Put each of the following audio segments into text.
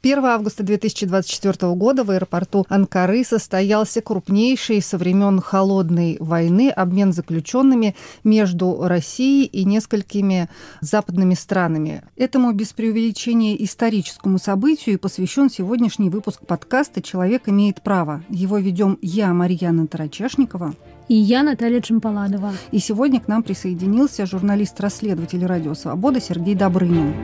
1 августа 2024 года в аэропорту Анкары состоялся крупнейший со времен холодной войны обмен заключенными между Россией и несколькими западными странами. Этому без преувеличения историческому событию и посвящен сегодняшний выпуск подкаста «Человек имеет право». Его ведем я, Марьяна Тарачешникова. И я, Наталья Чемпаладова. И сегодня к нам присоединился журналист-расследователь «Радио Свобода» Сергей Добрынин.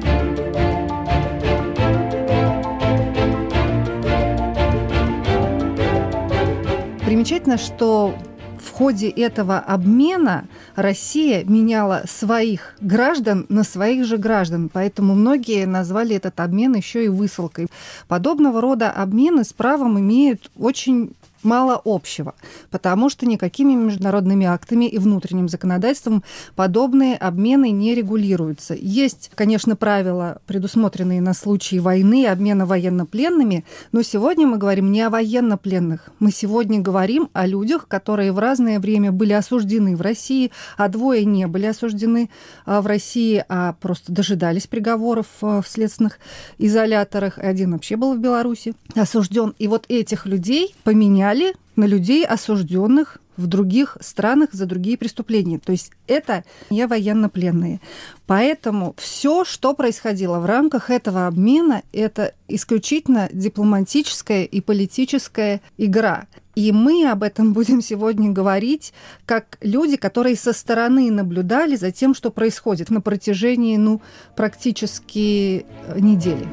Примечательно, что в ходе этого обмена Россия меняла своих граждан на своих же граждан, поэтому многие назвали этот обмен еще и высылкой. Подобного рода обмены с правом имеют очень мало общего, потому что никакими международными актами и внутренним законодательством подобные обмены не регулируются. Есть, конечно, правила, предусмотренные на случай войны обмена военнопленными, но сегодня мы говорим не о военнопленных. Мы сегодня говорим о людях, которые в разное время были осуждены в России, а двое не были осуждены а, в России, а просто дожидались приговоров а, в следственных изоляторах. и Один вообще был в Беларуси осужден. И вот этих людей поменяли на людей, осужденных в других странах за другие преступления. То есть это не военнопленные. Поэтому все, что происходило в рамках этого обмена, это исключительно дипломатическая и политическая игра. И мы об этом будем сегодня говорить как люди, которые со стороны наблюдали за тем, что происходит на протяжении ну, практически э, недели.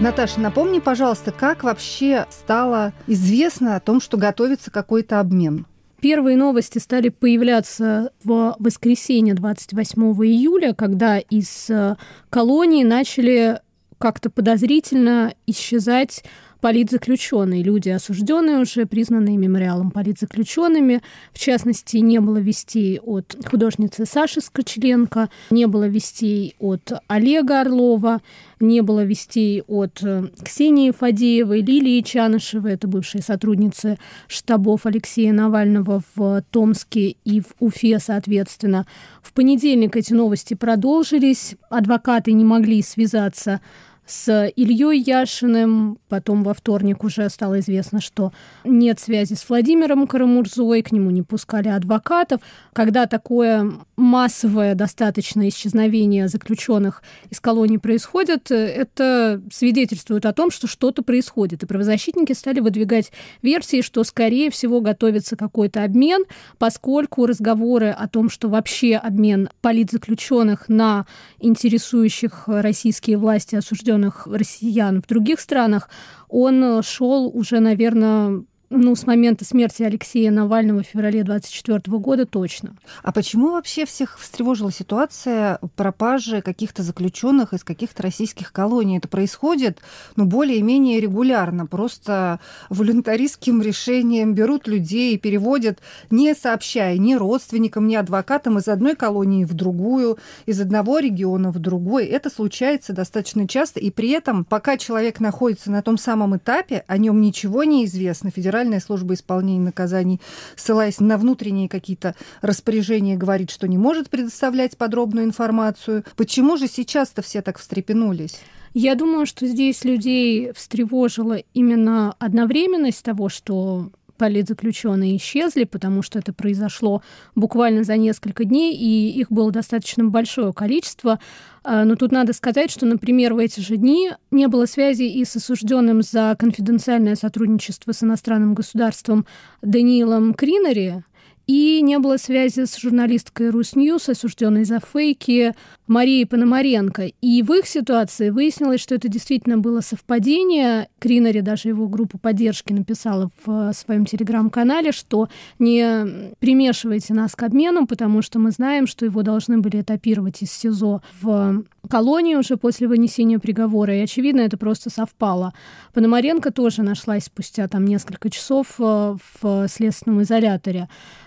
Наташа, напомни, пожалуйста, как вообще стало известно о том, что готовится какой-то обмен? Первые новости стали появляться в воскресенье 28 июля, когда из э, колонии начали как-то подозрительно исчезать политзаключенные, люди, осужденные уже, признанные мемориалом политзаключенными. В частности, не было вестей от художницы Саши Скочеленко, не было вестей от Олега Орлова, не было вестей от э, Ксении Фадеевой, Лилии Чанышевой, это бывшие сотрудницы штабов Алексея Навального в Томске и в Уфе, соответственно. В понедельник эти новости продолжились, адвокаты не могли связаться с Ильей Яшиным. Потом во вторник уже стало известно, что нет связи с Владимиром Карамурзой, к нему не пускали адвокатов. Когда такое массовое достаточно исчезновение заключенных из колонии происходит, это свидетельствует о том, что что-то происходит. И правозащитники стали выдвигать версии, что, скорее всего, готовится какой-то обмен, поскольку разговоры о том, что вообще обмен политзаключенных на интересующих российские власти осужденных россиян в других странах, он шел уже, наверное, ну, с момента смерти Алексея Навального в феврале 2024 года точно. А почему вообще всех встревожила ситуация пропажи каких-то заключенных из каких-то российских колоний? Это происходит, ну, более-менее регулярно, просто волонтаристским решением берут людей и переводят, не сообщая ни родственникам, ни адвокатам из одной колонии в другую, из одного региона в другой. Это случается достаточно часто, и при этом, пока человек находится на том самом этапе, о нем ничего не известно. Федеральная Федеральная служба исполнения наказаний, ссылаясь на внутренние какие-то распоряжения, говорит, что не может предоставлять подробную информацию. Почему же сейчас-то все так встрепенулись? Я думаю, что здесь людей встревожила именно одновременность того, что политзаключенные исчезли, потому что это произошло буквально за несколько дней, и их было достаточно большое количество. А, но тут надо сказать, что, например, в эти же дни не было связи и с осужденным за конфиденциальное сотрудничество с иностранным государством Даниилом Кринери, и не было связи с журналисткой Русньюз, осужденной за фейки Марии Пономаренко. И в их ситуации выяснилось, что это действительно было совпадение. Кринери даже его группа поддержки написала в э, своем телеграм-канале, что не примешивайте нас к обменам, потому что мы знаем, что его должны были этапировать из СИЗО в колонии уже после вынесения приговора. И, очевидно, это просто совпало. Пономаренко тоже нашлась спустя там несколько часов э, в следственном изоляторе.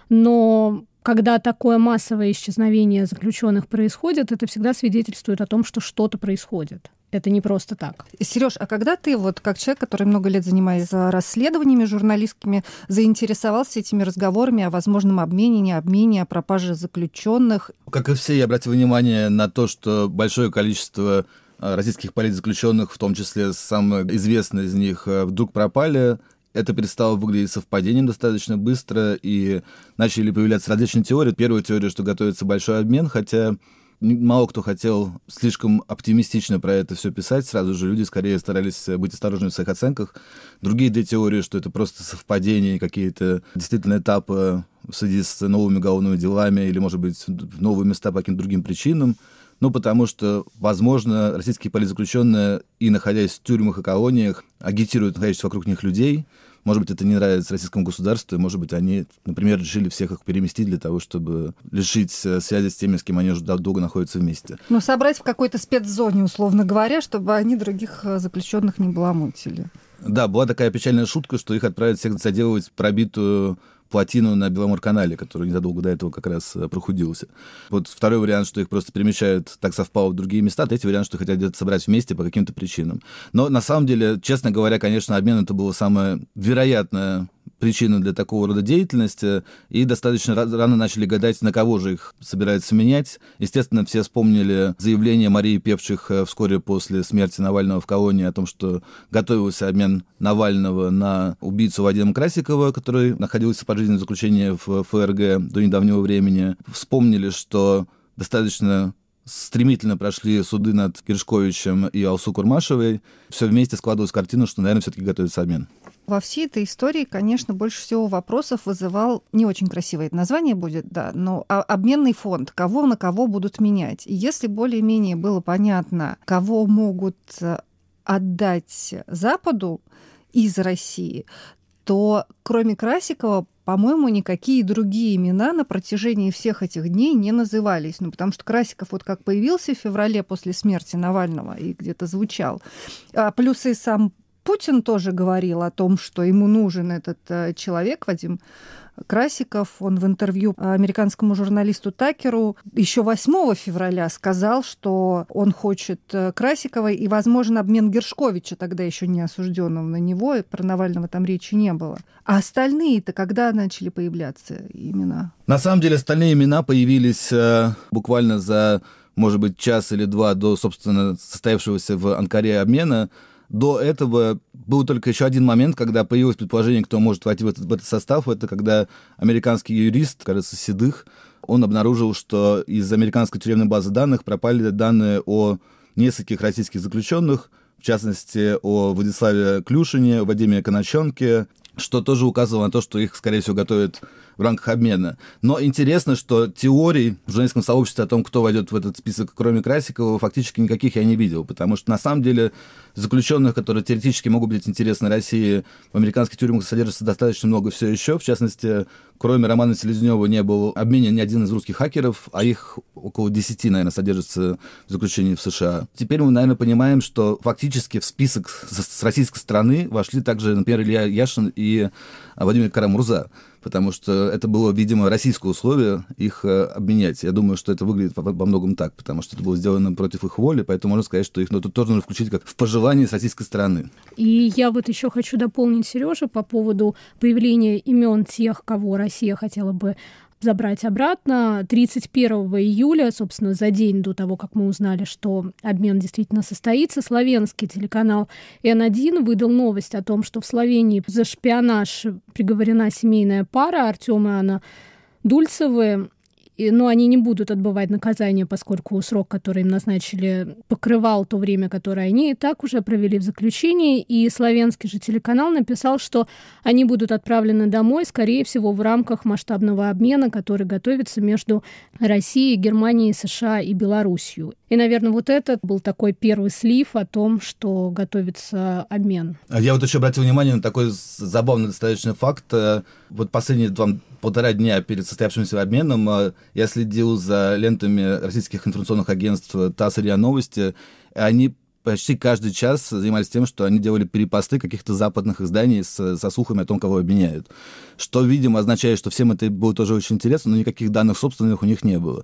Но когда такое массовое исчезновение заключенных происходит, это всегда свидетельствует о том, что что-то происходит. Это не просто так. Сереж, а когда ты, вот как человек, который много лет занимается расследованиями журналистскими, заинтересовался этими разговорами о возможном обмене, не обмене, о пропаже заключенных? Как и все, я обратил внимание на то, что большое количество э, российских политзаключенных, в том числе самые известные из них, э, вдруг пропали это перестало выглядеть совпадением достаточно быстро, и начали появляться различные теории. Первая теория, что готовится большой обмен, хотя мало кто хотел слишком оптимистично про это все писать. Сразу же люди скорее старались э, быть осторожными в своих оценках. Другие две теории, что это просто совпадение, какие-то действительно этапы в связи с новыми уголовными делами или, может быть, новые места по каким-то другим причинам. Ну, потому что, возможно, российские политзаключенные и находясь в тюрьмах и колониях, агитируют находящихся вокруг них людей. Может быть, это не нравится российскому государству, и, может быть, они, например, решили всех их переместить для того, чтобы лишить э, связи с теми, с кем они уже долго находятся вместе. Ну, собрать в какой-то спецзоне, условно говоря, чтобы они других э, заключенных не баламутили. Да, была такая печальная шутка, что их отправят всех заделывать пробитую плотину на Беломорканале, который незадолго до этого как раз э, прохудился. Вот второй вариант, что их просто перемещают, так совпало в другие места. Третий вариант, что хотят где-то собрать вместе по каким-то причинам. Но на самом деле, честно говоря, конечно, обмен это было самое вероятное причина для такого рода деятельности, и достаточно рано начали гадать, на кого же их собираются менять. Естественно, все вспомнили заявление Марии Певчих э, вскоре после смерти Навального в колонии о том, что готовился обмен Навального на убийцу Вадима Красикова, который находился под жизнь заключения в ФРГ до недавнего времени, вспомнили, что достаточно стремительно прошли суды над Киршковичем и Алсу Курмашевой, все вместе складывалась картина, что, наверное, все-таки готовится обмен. Во всей этой истории, конечно, больше всего вопросов вызывал не очень красивое это название будет, да, но а, обменный фонд, кого на кого будут менять. И если более-менее было понятно, кого могут э, отдать Западу, из России, то кроме Красикова, по-моему, никакие другие имена на протяжении всех этих дней не назывались. Ну, потому что Красиков вот как появился в феврале после смерти Навального и где-то звучал. А плюс и сам Путин тоже говорил о том, что ему нужен этот э, человек, Вадим Красиков. Он в интервью американскому журналисту Такеру еще 8 февраля сказал, что он хочет э, Красикова и, возможно, обмен Гершковича, тогда еще не осужденного на него, и про Навального там речи не было. А остальные-то когда начали появляться имена? На самом деле остальные имена появились э, буквально за, может быть, час или два до, собственно, состоявшегося в Анкаре обмена. До этого был только еще один момент, когда появилось предположение, кто может войти в этот, в этот состав. Это когда американский юрист, кажется, Седых, он обнаружил, что из американской тюремной базы данных пропали данные о нескольких российских заключенных, в частности, о Владиславе Клюшине, Вадиме Коноченке, что тоже указывало на то, что их, скорее всего, готовят в рамках обмена. Но интересно, что теорий в журналистском сообществе о том, кто войдет в этот список, кроме Красикова, фактически никаких я не видел, потому что на самом деле заключенных, которые теоретически могут быть интересны России, в американских тюрьмах содержится достаточно много все еще. В частности, кроме Романа Селезнева не был обменен ни один из русских хакеров, а их около 10, наверное, содержится в заключении в США. Теперь мы, наверное, понимаем, что фактически в список с российской стороны вошли также, например, Илья Яшин и а, Владимир Карамурза потому что это было, видимо, российское условие их э, обменять. Я думаю, что это выглядит во, во многом так, потому что это было сделано против их воли, поэтому можно сказать, что их ну, тут тоже нужно включить как в пожелание с российской стороны. И я вот еще хочу дополнить Сережа по поводу появления имен тех, кого Россия хотела бы забрать обратно. 31 июля, собственно, за день до того, как мы узнали, что обмен действительно состоится, славянский телеканал N1 выдал новость о том, что в Словении за шпионаж приговорена семейная пара Артема и Анна Дульцевы. И, ну, они не будут отбывать наказание, поскольку срок, который им назначили, покрывал то время, которое они и так уже провели в заключении. И славянский же телеканал написал, что они будут отправлены домой, скорее всего, в рамках масштабного обмена, который готовится между Россией, Германией, США и Белоруссией. И, наверное, вот этот был такой первый слив о том, что готовится обмен. А я вот еще обратил внимание на такой забавный достаточно факт. Э, вот последние два, полтора дня перед состоявшимся обменом э, я следил за лентами российских информационных агентств ТАСС и РИА Новости. Они почти каждый час занимались тем, что они делали перепосты каких-то западных изданий с, со слухами о том, кого обменяют. Что, видимо, означает, что всем это было тоже очень интересно, но никаких данных собственных у них не было.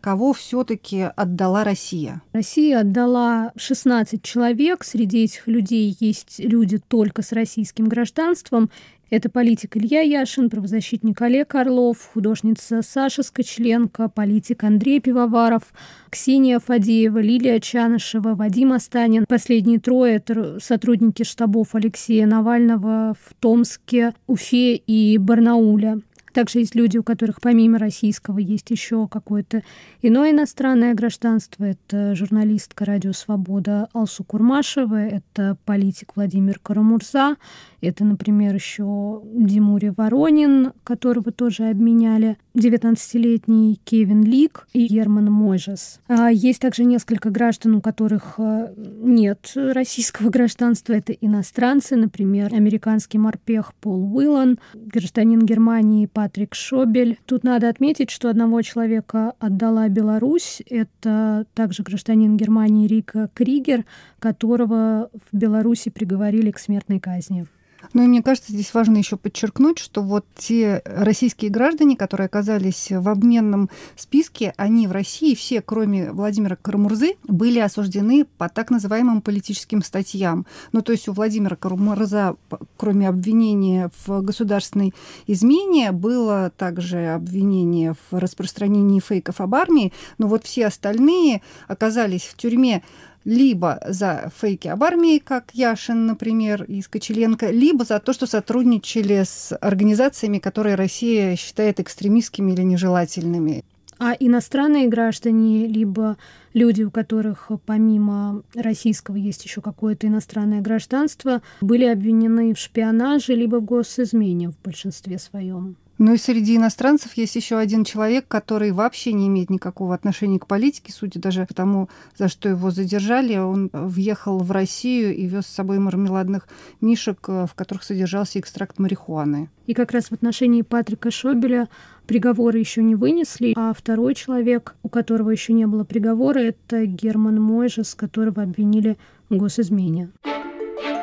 Кого все-таки отдала Россия? Россия отдала 16 человек. Среди этих людей есть люди только с российским гражданством. Это политик Илья Яшин, правозащитник Олег Орлов, художница Саша Скочленко, политик Андрей Пивоваров, Ксения Фадеева, Лилия Чанышева, Вадим Астанин. Последние трое – это сотрудники штабов Алексея Навального в Томске, Уфе и Барнауле. Также есть люди, у которых помимо российского есть еще какое-то иное иностранное гражданство. Это журналистка «Радио Свобода» Алсу Курмашева, это политик Владимир Карамурза, это, например, еще Димури Воронин, которого тоже обменяли, 19-летний Кевин Лик и Герман Мойжес. А есть также несколько граждан, у которых э, нет российского гражданства. Это иностранцы, например, американский морпех Пол Уиллан, гражданин Германии Патрик Шобель. Тут надо отметить, что одного человека отдала Беларусь. Это также гражданин Германии Рика Кригер, которого в Беларуси приговорили к смертной казни. Ну и мне кажется, здесь важно еще подчеркнуть, что вот те российские граждане, которые оказались в обменном списке, они в России все, кроме Владимира Карамурзы, были осуждены по так называемым политическим статьям. Ну то есть у Владимира Карамурза, кроме обвинения в государственной измене, было также обвинение в распространении фейков об армии, но вот все остальные оказались в тюрьме либо за фейки об армии, как Яшин, например, из Кочеленко, либо за то, что сотрудничали с организациями, которые Россия считает экстремистскими или нежелательными. А иностранные граждане, либо люди, у которых помимо российского есть еще какое-то иностранное гражданство, были обвинены в шпионаже, либо в госизмене в большинстве своем. Ну и среди иностранцев есть еще один человек, который вообще не имеет никакого отношения к политике, судя даже к тому, за что его задержали. Он въехал в Россию и вез с собой мармеладных мишек, э, в которых содержался экстракт марихуаны. И как раз в отношении Патрика Шобеля приговоры еще не вынесли, а второй человек, у которого еще не было приговора, это Герман Мойжес, которого обвинили в госизмене.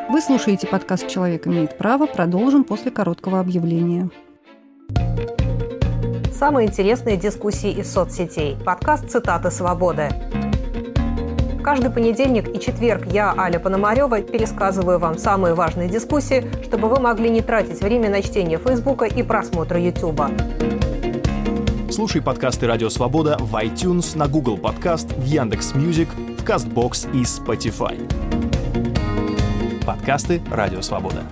Вы слушаете подкаст «Человек имеет право». Продолжим после короткого объявления. Самые интересные дискуссии из соцсетей. Подкаст «Цитаты свободы». Каждый понедельник и четверг я, Аля Пономарева, пересказываю вам самые важные дискуссии, чтобы вы могли не тратить время на чтение Фейсбука и просмотра Ютуба. Слушай подкасты «Радио Свобода» в iTunes, на Google Подкаст, в Яндекс Мьюзик, в Кастбокс и Spotify. Подкасты «Радио Свобода».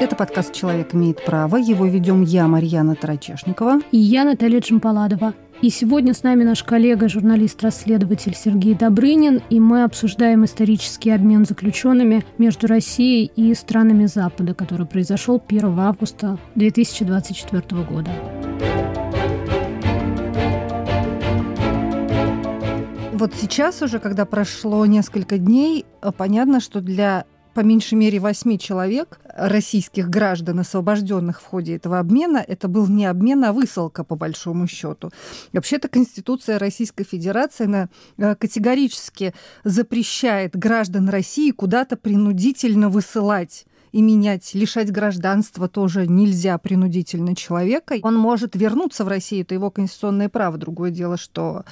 Это подкаст «Человек имеет право». Его ведем я, Марьяна Тарачешникова. И я, Наталья Чемпаладова. И сегодня с нами наш коллега, журналист-расследователь Сергей Добрынин, и мы обсуждаем исторический обмен заключенными между Россией и странами Запада, который произошел 1 августа 2024 года. Вот сейчас уже, когда прошло несколько дней, э, понятно, что для по меньшей мере восьми человек российских граждан, освобожденных в ходе этого обмена, это был не обмен, а высылка, по большому счету. Вообще-то Конституция Российской Федерации она э, категорически запрещает граждан России куда-то принудительно высылать и менять, лишать гражданства тоже нельзя принудительно человека. Он может вернуться в Россию, это его конституционное право. Другое дело, что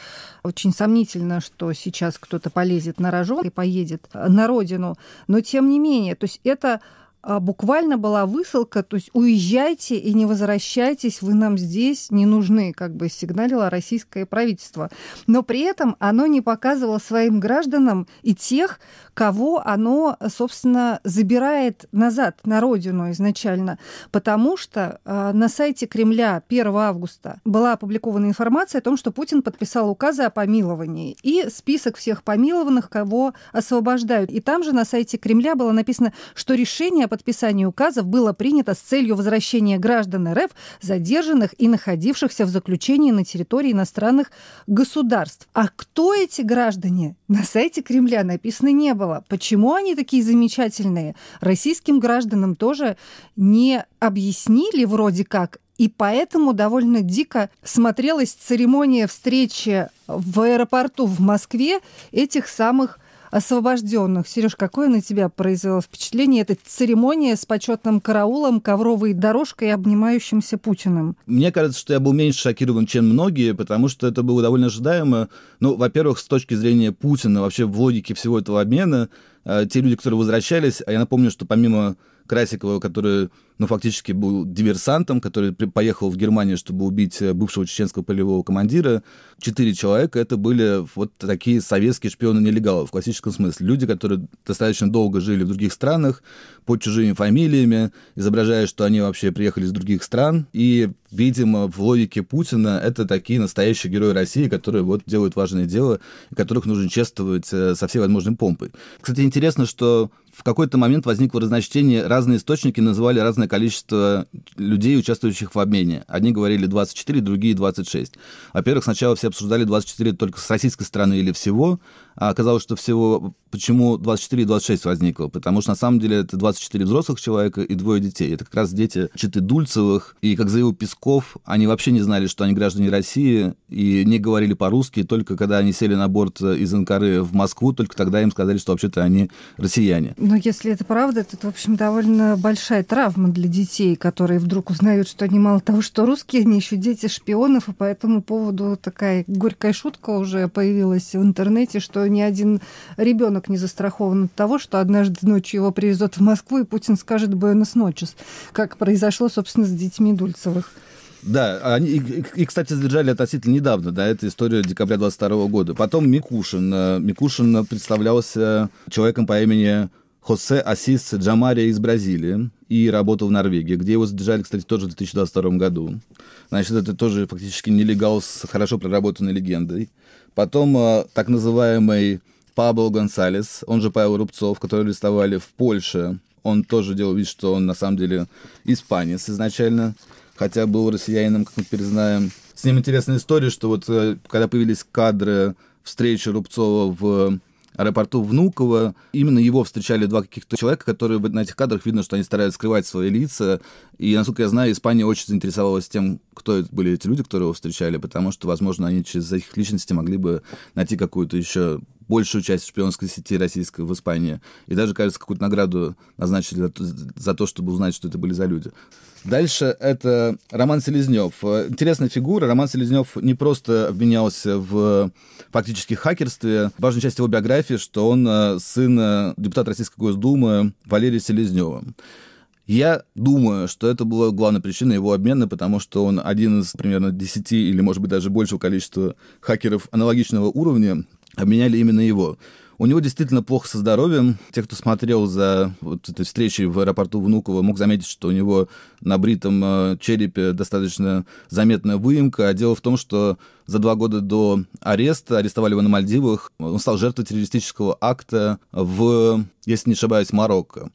очень сомнительно, что сейчас кто-то полезет на рожон и поедет э, на родину. Но тем не менее, то есть это а, буквально была высылка, то есть уезжайте и не возвращайтесь, вы нам здесь не нужны, как бы сигналило российское правительство. Но при этом оно не показывало своим гражданам и тех, кого оно, собственно, забирает назад на родину изначально. Потому что э, на сайте Кремля 1 августа была опубликована информация о том, что Путин подписал указы о помиловании и список всех помилованных, кого освобождают. И там же на сайте Кремля было написано, что решение подписании указов было принято с целью возвращения граждан РФ, задержанных и находившихся в заключении на территории иностранных государств. А кто эти граждане? На сайте Кремля написано не было. Почему они такие замечательные? Российским гражданам тоже не объяснили вроде как, и поэтому довольно дико смотрелась церемония встречи в аэропорту в Москве этих самых освобожденных. Сереж, какое на тебя произвело впечатление эта церемония с почетным караулом, ковровой дорожкой и обнимающимся Путиным? Мне кажется, что я был меньше шокирован, чем многие, потому что это было довольно ожидаемо. Ну, во-первых, с точки зрения Путина, вообще в логике всего этого обмена, э, те люди, которые возвращались, а я напомню, что помимо Красикова, который ну, фактически был диверсантом, который поехал в Германию, чтобы убить э, бывшего чеченского полевого командира. Четыре человека — это были вот такие советские шпионы-нелегалы в классическом смысле. Люди, которые достаточно долго жили в других странах, под чужими фамилиями, изображая, что они вообще приехали из других стран. И, видимо, в логике Путина это такие настоящие герои России, которые вот делают важное дело, и которых нужно чествовать э, со всей возможной помпой. Кстати, интересно, что в какой-то момент возникло разночтение, разные источники называли разное количество людей, участвующих в обмене. Одни говорили 24, другие 26. Во-первых, сначала все обсуждали 24 только с российской стороны или всего, а оказалось, что всего почему 24 26 возникло, потому что на самом деле это 24 взрослых человека и двое детей. Это как раз дети Читы Дульцевых, и, как заявил Песков, они вообще не знали, что они граждане России, и не говорили по-русски, только когда они сели на борт э, из Анкары в Москву, только тогда им сказали, что вообще-то они россияне. Но если это правда, то это, в общем, довольно большая травма для детей, которые вдруг узнают, что они мало того, что русские, они еще дети шпионов, и по этому поводу такая горькая шутка уже появилась в интернете, что ни один ребенок Петербург не застрахован от того, что однажды ночью его привезут в Москву, и Путин скажет «Буэнос ночес», как произошло, собственно, с детьми Дульцевых. Да, они, и, и, кстати, задержали относительно недавно, да, это история декабря 22 года. Потом Микушин. Э, Микушин представлялся человеком по имени Хосе Асис Джамария из Бразилии и работал в Норвегии, где его задержали, кстати, тоже в 2022 году. Значит, это тоже фактически нелегал с хорошо проработанной легендой. Потом э, так называемый Пабло Гонсалес, он же Павел Рубцов, который арестовали в Польше, он тоже делал вид, что он на самом деле испанец изначально, хотя был россиянином, как мы признаем. С ним интересная история, что вот э, когда появились кадры встречи Рубцова в аэропорту Внуково. Именно его встречали два каких-то человека, которые на этих кадрах видно, что они стараются скрывать свои лица. И, насколько я знаю, Испания очень заинтересовалась тем, кто это были эти люди, которые его встречали, потому что, возможно, они через их личности могли бы найти какую-то еще большую часть шпионской сети российской в Испании. И даже, кажется, какую-то награду назначили за то, чтобы узнать, что это были за люди. Дальше это Роман Селезнев. Интересная фигура. Роман Селезнев не просто обменялся в фактически хакерстве. Важная часть его биографии, что он э, сын э, депутата Российской Госдумы Валерия Селезнева. Я думаю, что это была главная причина его обмена, потому что он один из примерно 10 или, может быть, даже большего количества хакеров аналогичного уровня, обменяли именно его. У него действительно плохо со здоровьем. Те, кто смотрел за вот этой встречей в аэропорту Внуково, мог заметить, что у него на бритом э, черепе достаточно заметная выемка. А дело в том, что за два года до ареста арестовали его на Мальдивах. Он стал жертвой террористического акта в, если не ошибаюсь, Марокко.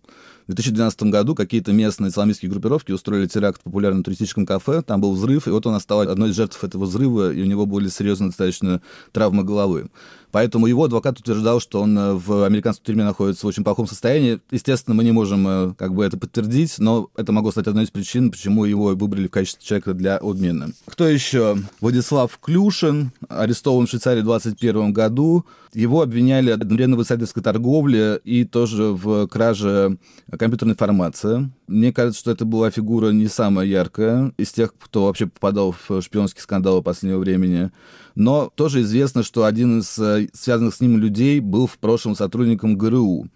В 2012 году какие-то местные исламистские группировки устроили теракт в популярном туристическом кафе, там был взрыв, и вот он стал одной из жертв этого взрыва, и у него были серьезные достаточно травмы головы. Поэтому его адвокат утверждал, что он э, в американской тюрьме находится в очень плохом состоянии. Естественно, мы не можем э, как бы это подтвердить, но это могло стать одной из причин, почему его выбрали в качестве человека для обмена. Кто еще? Владислав Клюшин, арестован в Швейцарии в 21 году. Его обвиняли одновременно в издательской торговле и тоже в краже компьютерной информации. Мне кажется, что это была фигура не самая яркая из тех, кто вообще попадал в шпионские скандалы последнего времени. Но тоже известно, что один из э, связанных с ним людей был в прошлом сотрудником ГРУ.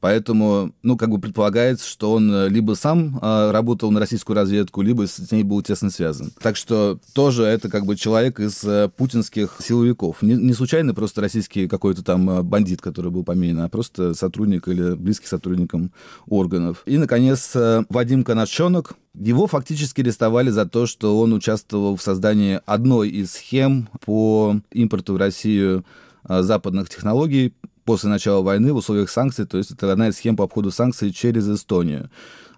Поэтому, ну, как бы предполагается, что он э, либо сам э, работал на российскую разведку, либо с ней был тесно связан. Так что тоже это как бы человек из э, путинских силовиков. Не, не случайно просто российский какой-то там э, бандит, который был поменен, а просто сотрудник или близкий сотрудником органов. И, наконец, э, Вадим Канашенок, его фактически арестовали за то, что он участвовал в создании одной из схем по импорту в Россию а, западных технологий, после начала войны в условиях санкций, то есть это одна из схем по обходу санкций через Эстонию.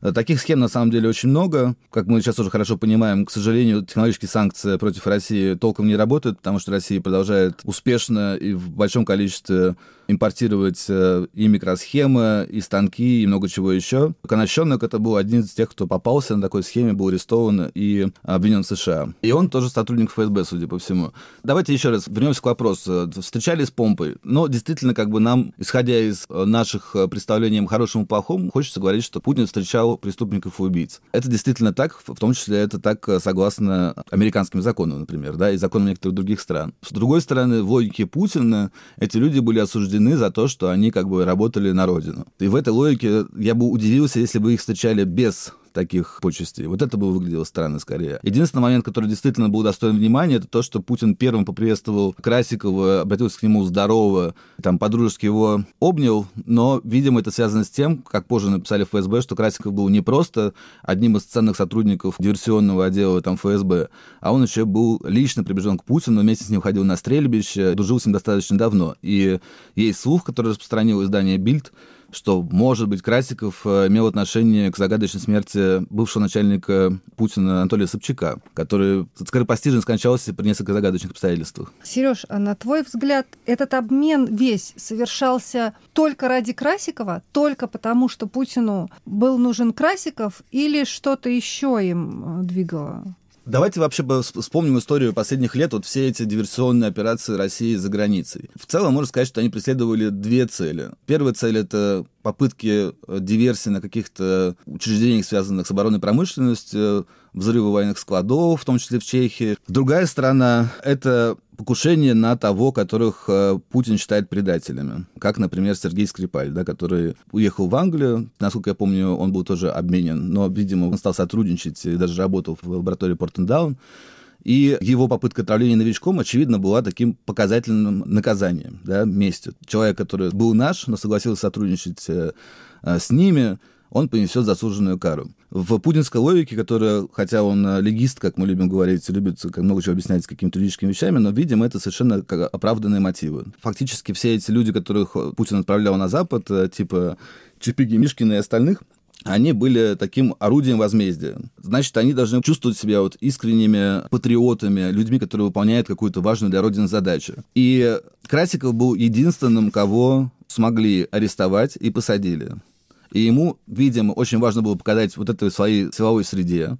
Э, таких схем на самом деле очень много. Как мы сейчас уже хорошо понимаем, к сожалению, технологические санкции против России толком не работают, потому что Россия продолжает успешно и в большом количестве импортировать э, и микросхемы, и станки, и много чего еще. Конощенок это был один из тех, кто попался на такой схеме, был арестован и обвинен в США. И он тоже сотрудник ФСБ, судя по всему. Давайте еще раз вернемся к вопросу. Встречались с помпой. Но действительно, как бы нам, исходя из э, наших э, представлений о хорошем и плохом, хочется говорить, что Путин встречал преступников и убийц. Это действительно так, в том числе это так согласно американским законам, например, да, и законам некоторых других стран. С другой стороны, в логике Путина эти люди были осуждены осуждены за то, что они как бы работали на родину. И в этой логике я бы удивился, если бы их встречали без таких почестей. Вот это бы выглядело странно скорее. Единственный момент, который действительно был достоин внимания, это то, что Путин первым поприветствовал Красикова, обратился к нему здорово, там подружески его обнял, но, видимо, это связано с тем, как позже написали ФСБ, что Красиков был не просто одним из ценных сотрудников диверсионного отдела там, ФСБ, а он еще был лично приближен к Путину, вместе с ним ходил на стрельбище, дружил с ним достаточно давно. И есть слух, который распространил издание «Бильд», что, может быть, Красиков э, имел отношение к загадочной смерти бывшего начальника Путина Анатолия Собчака, который скоропостижно скончался при несколько загадочных обстоятельствах. Сереж, а на твой взгляд, этот обмен весь совершался только ради Красикова, только потому, что Путину был нужен Красиков, или что-то еще им э, двигало? Давайте вообще вспомним историю последних лет, вот все эти диверсионные операции России за границей. В целом можно сказать, что они преследовали две цели. Первая цель — это попытки э, диверсии на каких-то учреждениях, связанных с оборонной промышленностью, взрывы военных складов, в том числе в Чехии. Другая сторона — это покушение на того, которых э, Путин считает предателями. Как, например, Сергей Скрипаль, да, который уехал в Англию. Насколько я помню, он был тоже обменен, но, видимо, он стал сотрудничать и даже работал в лаборатории Портендаун. Даун и его попытка отравления новичком, очевидно, была таким показательным наказанием, да, местью. Человек, который был наш, но согласился сотрудничать э, э с ними, он понесет заслуженную кару. В путинской логике, которая, хотя он э, легист, как мы любим говорить, любит э, как много чего объяснять с какими-то юридическими вещами, но, видимо это совершенно оправданные мотивы. Фактически все эти люди, которых Путин отправлял на Запад, типа Чепиги, Мишкина и остальных, они были таким орудием возмездия. Значит, они должны чувствовать себя вот искренними патриотами, людьми, которые выполняют какую-то важную для Родины задачу. И Красиков был единственным, кого смогли арестовать и посадили. И ему, видимо, очень важно было показать вот этой своей силовой среде,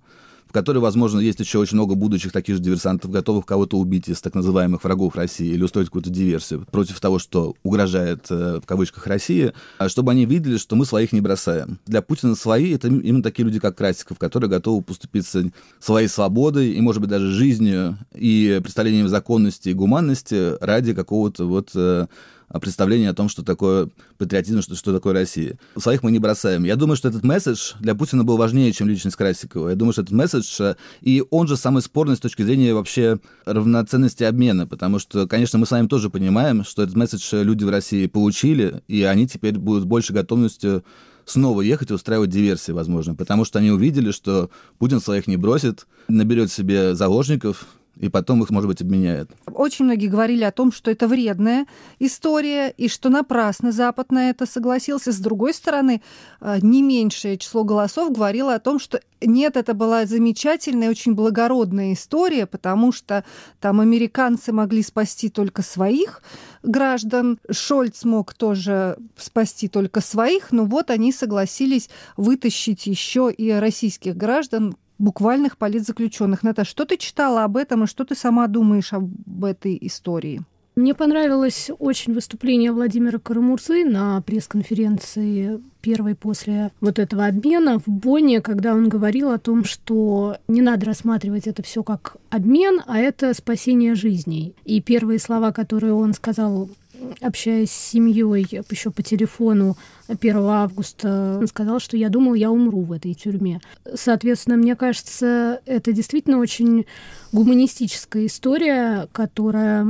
в которой, возможно, есть еще очень много будущих таких же диверсантов, готовых кого-то убить из так называемых врагов России или устроить какую-то диверсию против того, что угрожает, э, в кавычках, России, а чтобы они видели, что мы своих не бросаем. Для Путина свои — это именно такие люди, как Красиков, которые готовы поступиться своей свободой и, может быть, даже жизнью и представлением законности и гуманности ради какого-то вот э, а представление о том, что такое патриотизм, что, что такое Россия. Своих мы не бросаем. Я думаю, что этот месседж для Путина был важнее, чем личность Красикова. Я думаю, что этот месседж, э, и он же самый спорный с точки зрения вообще равноценности обмена, потому что, конечно, мы с вами тоже понимаем, что этот месседж э, люди в России получили, и они теперь будут с большей готовностью снова ехать и устраивать диверсии, возможно, потому что они увидели, что Путин своих не бросит, наберет себе заложников, и потом их, может быть, обменяют. Очень многие говорили о том, что это вредная история, и что напрасно Запад на это согласился. С другой стороны, э, не меньшее число голосов говорило о том, что нет, это была замечательная, очень благородная история, потому что там американцы могли спасти только своих граждан, Шольц мог тоже спасти только своих, но вот они согласились вытащить еще и российских граждан, буквальных политзаключенных. Наташа, что ты читала об этом и что ты сама думаешь об этой истории? Мне понравилось очень выступление Владимира Карамурзы на пресс-конференции первой после вот этого обмена в Бонне, когда он говорил о том, что не надо рассматривать это все как обмен, а это спасение жизней. И первые слова, которые он сказал, общаясь с семьей еще по телефону 1 августа. Он сказал, что я думал, я умру в этой тюрьме. Соответственно, мне кажется, это действительно очень гуманистическая история, которая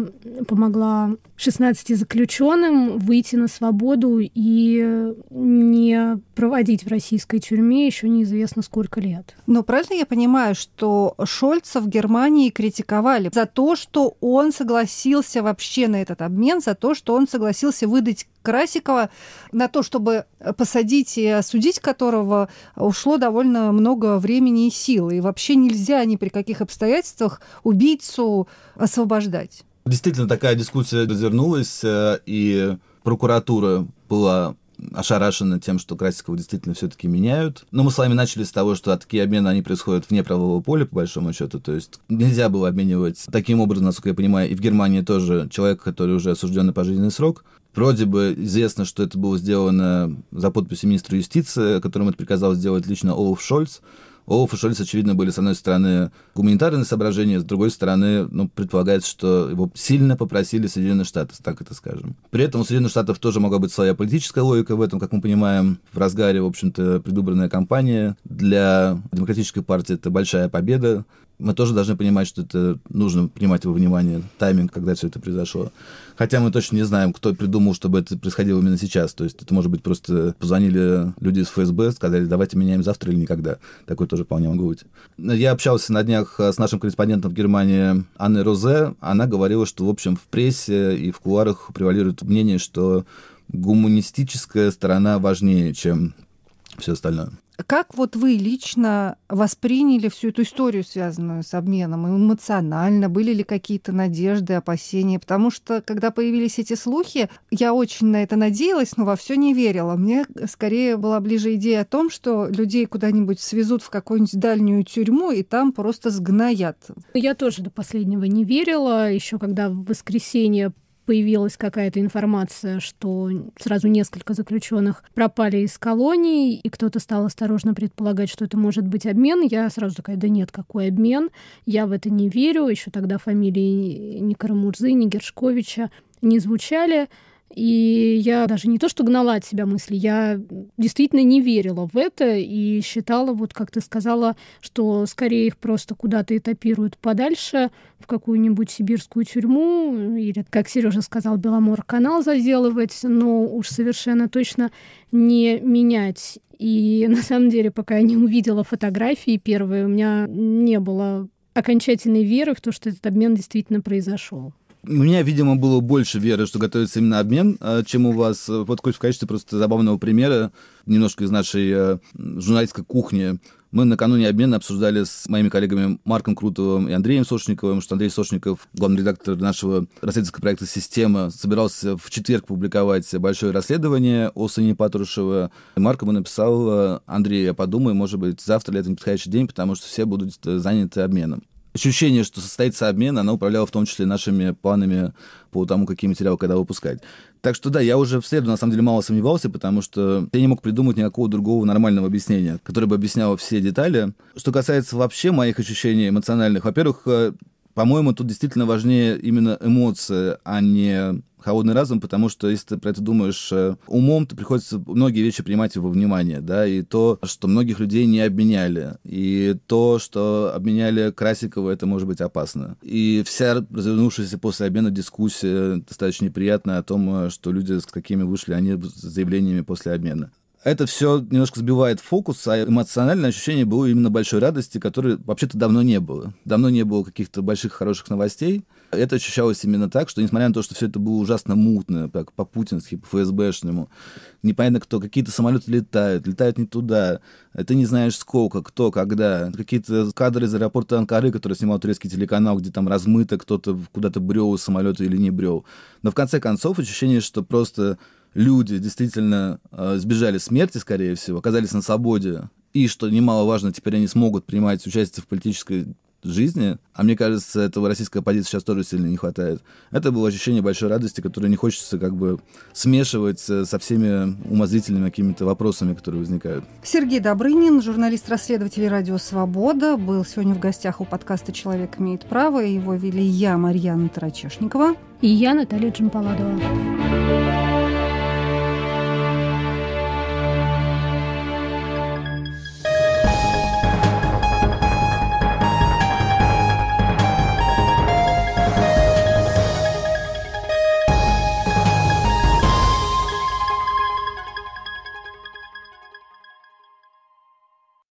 помогла 16 заключенным выйти на свободу и не проводить в российской тюрьме еще неизвестно сколько лет. Но правильно я понимаю, что Шольца в Германии критиковали за то, что он согласился вообще на этот обмен, за то, что он согласился выдать Красикова, на то, чтобы посадить и осудить которого, ушло довольно много времени и сил. И вообще нельзя ни при каких обстоятельствах убийцу освобождать. Действительно, такая дискуссия развернулась, э, и прокуратура была ошарашена тем, что Красикова действительно все-таки меняют. Но мы с вами начали с того, что такие обмены, они происходят вне правового поля, по большому счету. То есть нельзя было обменивать таким образом, насколько я понимаю, и в Германии тоже человек, который уже осужден на пожизненный срок, Вроде бы известно, что это было сделано за подписью министра юстиции, которому это приказал сделать лично Олаф Шольц. Олаф и Шольц, очевидно, были, с одной стороны, гуманитарные соображения, с другой стороны, ну, предполагается, что его сильно попросили Соединенные Штаты, так это скажем. При этом у Соединенных Штатов тоже могла быть своя политическая логика в этом, как мы понимаем, в разгаре, в общем-то, предвыборная кампания. Для демократической партии это большая победа. Мы тоже должны понимать, что это нужно принимать во внимание тайминг, когда все это произошло. Хотя мы точно не знаем, кто придумал, чтобы это происходило именно сейчас. То есть это, может быть, просто позвонили люди из ФСБ, сказали, давайте меняем завтра или никогда. Такое тоже вполне могу быть. Я общался на днях э, с нашим корреспондентом в Германии Анной Розе. Она говорила, что, в общем, в прессе и в куарах превалирует мнение, что гуманистическая сторона важнее, чем все остальное. Как вот вы лично восприняли всю эту историю, связанную с обменом, эмоционально? Были ли какие-то надежды, опасения? Потому что, когда появились эти слухи, я очень на это надеялась, но во все не верила. Мне скорее была ближе идея о том, что людей куда-нибудь свезут в какую-нибудь дальнюю тюрьму и там просто сгноят. Я тоже до последнего не верила. Еще когда в воскресенье появилась какая-то информация, что сразу несколько заключенных пропали из колонии, и кто-то стал осторожно предполагать, что это может быть обмен, я сразу такая, да нет, какой обмен, я в это не верю, еще тогда фамилии ни Карамурзы, ни Гершковича не звучали. И я даже не то, что гнала от себя мысли, я действительно не верила в это и считала, вот как ты сказала, что скорее их просто куда-то этапируют подальше, в какую-нибудь сибирскую тюрьму, или, как Сережа сказал, Беломор канал заделывать, но уж совершенно точно не менять. И на самом деле, пока я не увидела фотографии первые, у меня не было окончательной веры в то, что этот обмен действительно произошел. У меня, видимо, было больше веры, что готовится именно обмен, э, чем у вас. Э, вот хоть в качестве просто забавного примера, немножко из нашей э, журналистской кухни, мы накануне обмена обсуждали с моими коллегами Марком Крутовым и Андреем Сошниковым, что Андрей Сошников, главный редактор нашего расследовательского проекта «Система», собирался в четверг публиковать большое расследование о сыне Патрушева. И Марк ему написал, Андрей, я подумаю, может быть, завтра или это неподходящий день, потому что все будут заняты обменом ощущение, что состоится обмен, она управляла в том числе нашими планами по тому, какие материалы когда выпускать. Так что да, я уже в среду на самом деле мало сомневался, потому что я не мог придумать никакого другого нормального объяснения, которое бы объясняло все детали. Что касается вообще моих ощущений эмоциональных, во-первых, э, по-моему, тут действительно важнее именно эмоции, а не холодный разум, потому что если ты про это думаешь э, умом, то приходится многие вещи принимать во внимание, да, и то, что многих людей не обменяли, и то, что обменяли Красикова, это может быть опасно. И вся развернувшаяся после обмена дискуссия достаточно неприятная о том, э, что люди, с какими вышли они с заявлениями после обмена это все немножко сбивает фокус, а эмоциональное ощущение было именно большой радости, которой вообще-то давно не было. Давно не было каких-то больших хороших новостей. Это ощущалось именно так, что несмотря на то, что все это было ужасно мутно, так по-путински, по фсбшнему непонятно кто, какие-то самолеты летают, летают не туда, ты не знаешь сколько, кто, когда, какие-то кадры из аэропорта Анкары, которые снимал турецкий телеканал, где там размыто кто-то куда-то брел самолет или не брел. Но в конце концов ощущение, что просто люди действительно э, сбежали смерти, скорее всего, оказались на свободе, и, что немаловажно, теперь они смогут принимать участие в политической жизни, а мне кажется, этого российской оппозиции сейчас тоже сильно не хватает. Это было ощущение большой радости, которое не хочется как бы смешивать э, со всеми умозрительными какими-то вопросами, которые возникают. Сергей Добрынин, журналист-расследователь «Радио Свобода», был сегодня в гостях у подкаста «Человек имеет право». Его вели я, Марьяна Тарачешникова. И я, Наталья Джампаладова.